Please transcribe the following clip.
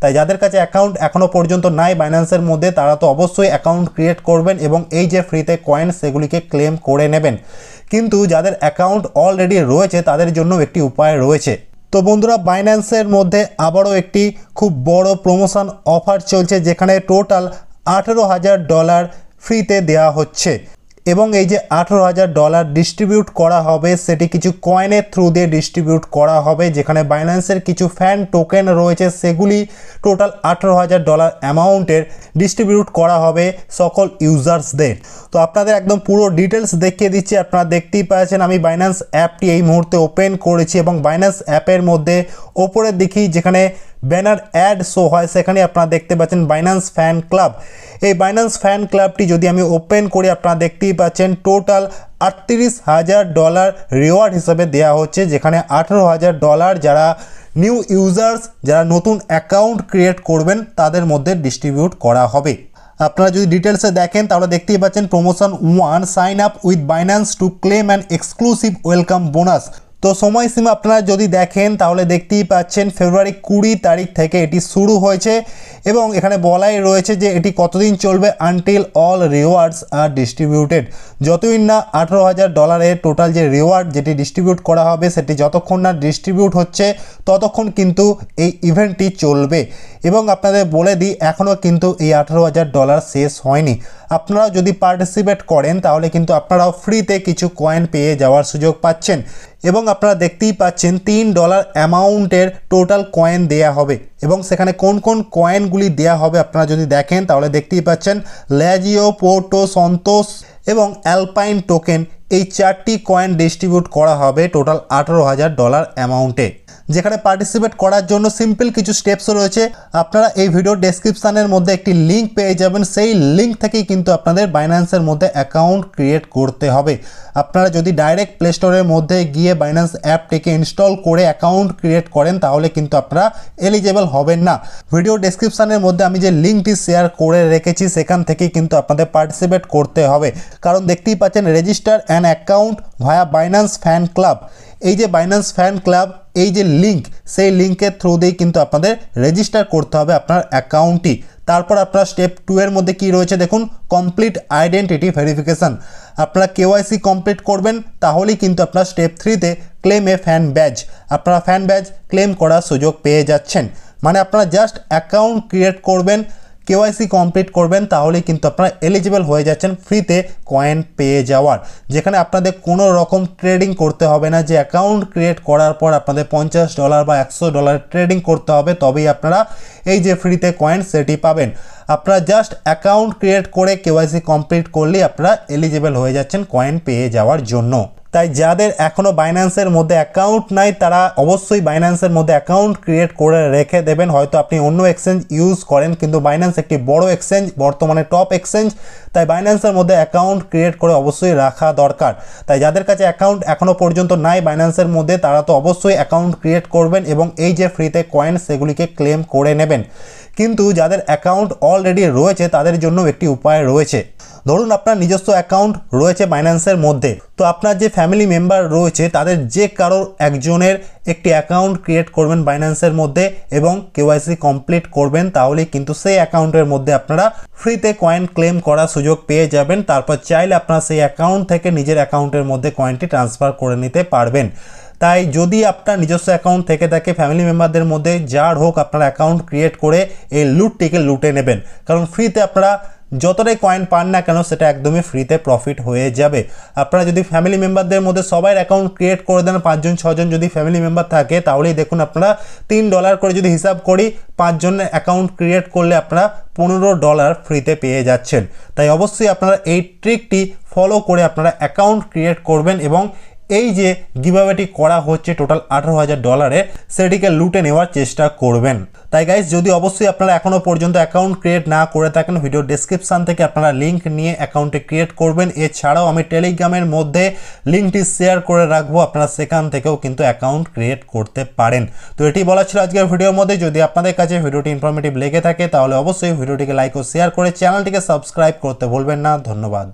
তাই যাদের কাছে অ্যাকাউন্ট এখনও পর্যন্ত নাই বাইন্যান্সের মধ্যে তারা তো অবশ্যই অ্যাকাউন্ট ক্রিয়েট করবেন এবং এই যে ফ্রিতে কয়েন সেগুলিকে ক্লেম করে নেবেন কিন্তু যাদের অ্যাকাউন্ট অলরেডি রয়েছে তাদের জন্য একটি উপায় রয়েছে তো বন্ধুরা বাইন্যান্সের মধ্যে আবারও একটি খুব বড় প্রমোশন অফার চলছে যেখানে টোটাল আঠেরো হাজার ডলার ফ্রিতে দেয়া হচ্ছে এবং এই যে আঠেরো হাজার ডলার ডিস্ট্রিবিউট করা হবে সেটি কিছু কয়েনের থ্রু দিয়ে ডিস্ট্রিবিউট করা হবে যেখানে বাইন্যান্সের কিছু ফ্যান টোকেন রয়েছে সেগুলি টোটাল আঠেরো হাজার ডলার অ্যামাউন্টের ডিস্ট্রিবিউট করা হবে সকল ইউজার্সদের তো আপনাদের একদম পুরো ডিটেলস দেখিয়ে দিচ্ছি আপনারা দেখতেই পাচ্ছেন আমি বাইন্যান্স অ্যাপটি এই মুহূর্তে ওপেন করেছি এবং বাইন্যান্স অ্যাপের মধ্যে ওপরের দিকেই যেখানে ব্যানার অ্যাড শো হয় সেখানে আপনারা দেখতে পাচ্ছেন বাইন্যান্স ফ্যান ক্লাব এই বাইন্যান্স ফ্যান ক্লাবটি যদি আমি ওপেন করি আপনারা দেখতেই পাচ্ছেন টোটাল আটত্রিশ হাজার ডলার রিওয়ার্ড হিসাবে দেয়া হচ্ছে যেখানে আঠেরো হাজার ডলার যারা নিউ ইউজার্স যারা নতুন অ্যাকাউন্ট ক্রিয়েট করবেন তাদের মধ্যে ডিস্ট্রিবিউট করা হবে আপনারা যদি ডিটেলসে দেখেন তাহলে দেখতেই পাচ্ছেন promotion one sign up with Binance to claim and exclusive welcome bonus তো সময়সীমা আপনারা যদি দেখেন তাহলে দেখতেই পাচ্ছেন ফেব্রুয়ারি কুড়ি তারিখ থেকে এটি শুরু হয়েছে এবং এখানে বলাই রয়েছে যে এটি কতদিন চলবে until all rewards are distributed যতই না আঠেরো হাজার ডলারের টোটাল যে রিওয়ার্ড যেটি ডিস্ট্রিবিউট করা হবে সেটি যতক্ষণ না ডিস্ট্রিবিউট হচ্ছে ততক্ষণ কিন্তু এই ইভেন্টটি চলবে এবং আপনাদের বলে দিই এখনও কিন্তু এই আঠেরো হাজার ডলার শেষ হয়নি আপনারাও যদি পার্টিসিপেট করেন তাহলে কিন্তু আপনারাও ফ্রিতে কিছু কয়েন পেয়ে যাওয়ার সুযোগ পাচ্ছেন এবং আপনারা দেখতেই পাচ্ছেন তিন ডলার অ্যামাউন্টের টোটাল কয়েন দেয়া হবে এবং সেখানে কোন কোন কয়েনগুলি দেয়া হবে আপনারা যদি দেখেন তাহলে দেখতেই পাচ্ছেন ল্যাজিও পোর্টো সন্তোষ এবং অ্যালপাইন টোকেন এই চারটি কয়েন ডিস্ট্রিবিউট করা হবে টোটাল আঠেরো হাজার ডলার অ্যামাউন্টে যেখানে পার্টিসিপেট করার জন্য সিম্পল কিছু স্টেপস রয়েছে আপনারা এই ভিডিও ডেসক্রিপশানের মধ্যে একটি লিঙ্ক পেয়ে যাবেন সেই লিঙ্ক থেকেই কিন্তু আপনাদের বাইন্যান্সের মধ্যে অ্যাকাউন্ট ক্রিয়েট করতে হবে আপনারা যদি ডাইরেক্ট প্লে স্টোরের মধ্যে গিয়ে বাইন্যান্স অ্যাপটিকে ইনস্টল করে অ্যাকাউন্ট ক্রিয়েট করেন তাহলে কিন্তু আপনারা এলিজেবল হবেন না ভিডিও ডেসক্রিপশানের মধ্যে আমি যে লিঙ্কটি শেয়ার করে রেখেছি সেখান থেকেই কিন্তু আপনাদের পার্টিসিপেট করতে হবে কারণ দেখতেই পাচ্ছেন register an account via Binance fan club এই যে বাইন্যান্স ফ্যান ক্লাব এই যে লিঙ্ক সেই লিঙ্কের থ্রু দিয়েই কিন্তু আপনাদের রেজিস্টার করতে হবে আপনার অ্যাকাউন্টটি তারপর আপনার স্টেপ টু এর মধ্যে কি রয়েছে দেখুন কমপ্লিট আইডেন্টিটি ভেরিফিকেশান আপনারা কেওয়াইসি কমপ্লিট করবেন তাহলেই কিন্তু আপনার স্টেপ থ্রিতে ক্লেম এ ফ্যান ব্যাজ আপনারা ফ্যান ব্যাজ ক্লেম করার সুযোগ পেয়ে যাচ্ছেন মানে আপনারা জাস্ট অ্যাকাউন্ট ক্রিয়েট করবেন কেওয়াইসি কমপ্লিট করবেন তাহলে কিন্তু আপনারা এলিজিবল হয়ে যাচ্ছেন ফ্রিতে কয়েন পেয়ে যাওয়ার যেখানে আপনাদের কোনো রকম ট্রেডিং করতে হবে না যে অ্যাকাউন্ট ক্রিয়েট করার পর আপনাদের পঞ্চাশ ডলার বা একশো ডলার ট্রেডিং করতে হবে তবেই আপনারা এই যে ফ্রিতে কয়েন সেটি পাবেন আপনারা জাস্ট অ্যাকাউন্ট ক্রিয়েট করে কেওয়াইসি কমপ্লিট করলেই আপনারা এলিজেবল হয়ে যাচ্ছেন কয়েন পেয়ে যাওয়ার জন্য তাই যাদের এখনও বাইন্যান্সের মধ্যে অ্যাকাউন্ট নাই তারা অবশ্যই বাইন্যান্সের মধ্যে অ্যাকাউন্ট ক্রিয়েট করে রেখে দেবেন হয়তো আপনি অন্য এক্সচেঞ্জ ইউজ করেন কিন্তু বাইন্যান্স একটি বড় এক্সচেঞ্জ বর্তমানে টপ এক্সচেঞ্জ তাই বাইন্যান্সের মধ্যে অ্যাকাউন্ট ক্রিয়েট করে অবশ্যই রাখা দরকার তাই যাদের কাছে অ্যাকাউন্ট এখনও পর্যন্ত নাই বাইন্যান্সের মধ্যে তারা তো অবশ্যই অ্যাকাউন্ট ক্রিয়েট করবেন এবং এই যে ফ্রিতে কয়েন সেগুলিকে ক্লেম করে নেবেন কিন্তু যাদের অ্যাকাউন্ট অলরেডি রয়েছে তাদের জন্য একটি উপায় রয়েছে ধরুন আপনার নিজস্ব অ্যাকাউন্ট রয়েছে বাইন্যান্সের মধ্যে তো আপনার যে ফ্যামিলি মেম্বার রয়েছে তাদের যে কারোর একজনের একটি অ্যাকাউন্ট ক্রিয়েট করবেন বাইন্যান্সের মধ্যে এবং কেওয়াইসি কমপ্লিট করবেন তাহলেই কিন্তু সেই অ্যাকাউন্টের মধ্যে আপনারা ফ্রিতে কয়েন ক্লেম করার সুযোগ পেয়ে যাবেন তারপর চাইলে আপনারা সেই অ্যাকাউন্ট থেকে নিজের অ্যাকাউন্টের মধ্যে কয়েনটি ট্রান্সফার করে নিতে পারবেন তাই যদি আপনার নিজস্ব অ্যাকাউন্ট থেকে থাকে ফ্যামিলি মেম্বারদের মধ্যে যার হোক আপনার অ্যাকাউন্ট ক্রিয়েট করে এই লুটটিকে লুটে নেবেন কারণ ফ্রিতে আপনারা যতটাই কয়েন পান না কেন সেটা একদমই ফ্রিতে প্রফিট হয়ে যাবে আপনারা যদি ফ্যামিলি মেম্বারদের মধ্যে সবাই অ্যাকাউন্ট ক্রিয়েট করে দেন পাঁচজন ছজন যদি ফ্যামিলি মেম্বার থাকে তাহলেই দেখুন আপনারা তিন ডলার করে যদি হিসাব করি পাঁচজনের অ্যাকাউন্ট ক্রিয়েট করলে আপনারা পনেরো ডলার ফ্রিতে পেয়ে যাচ্ছেন তাই অবশ্যই আপনারা এই ট্রিকটি ফলো করে আপনারা অ্যাকাউন্ট ক্রিয়েট করবেন এবং এই যে গিভাবেটি করা হচ্ছে টোটাল আঠারো হাজার ডলারে সেটিকে লুটে নেওয়ার চেষ্টা করবেন তাই গাইজ যদি অবশ্যই আপনারা এখনও পর্যন্ত অ্যাকাউন্ট ক্রিয়েট না করে থাকেন ভিডিও ডিসক্রিপশান থেকে আপনারা লিঙ্ক নিয়ে অ্যাকাউন্টে ক্রিয়েট করবেন এছাড়াও আমি টেলিগ্রামের মধ্যে লিঙ্কটি শেয়ার করে রাখবো আপনারা সেখান থেকেও কিন্তু অ্যাকাউন্ট ক্রিয়েট করতে পারেন তো এটি বলা ছিল আজকের ভিডিওর মধ্যে যদি আপনাদের কাছে ভিডিওটি ইনফরমেটিভ লেগে থাকে তাহলে অবশ্যই ভিডিওটিকে লাইক ও শেয়ার করে চ্যানেলটিকে সাবস্ক্রাইব করতে ভুলবেন না ধন্যবাদ